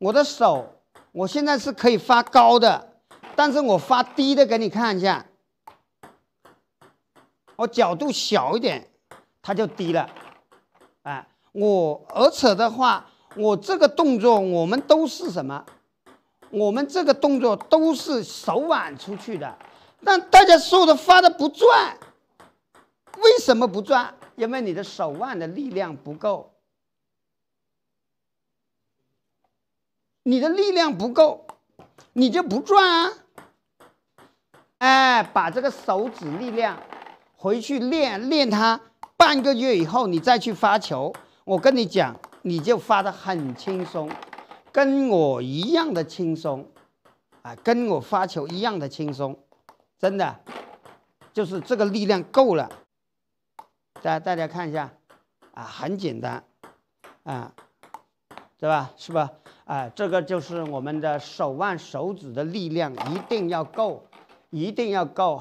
我的手，我现在是可以发高的，但是我发低的给你看一下，我角度小一点，它就低了。哎，我而且的话，我这个动作我们都是什么？我们这个动作都是手腕出去的，但大家说的发的不转，为什么不转？因为你的手腕的力量不够。你的力量不够，你就不转啊！哎，把这个手指力量回去练练它，半个月以后你再去发球，我跟你讲，你就发的很轻松，跟我一样的轻松啊，跟我发球一样的轻松，真的，就是这个力量够了。来，大家看一下，啊，很简单，啊。对吧？是吧？啊，这个就是我们的手腕、手指的力量一定要够，一定要够。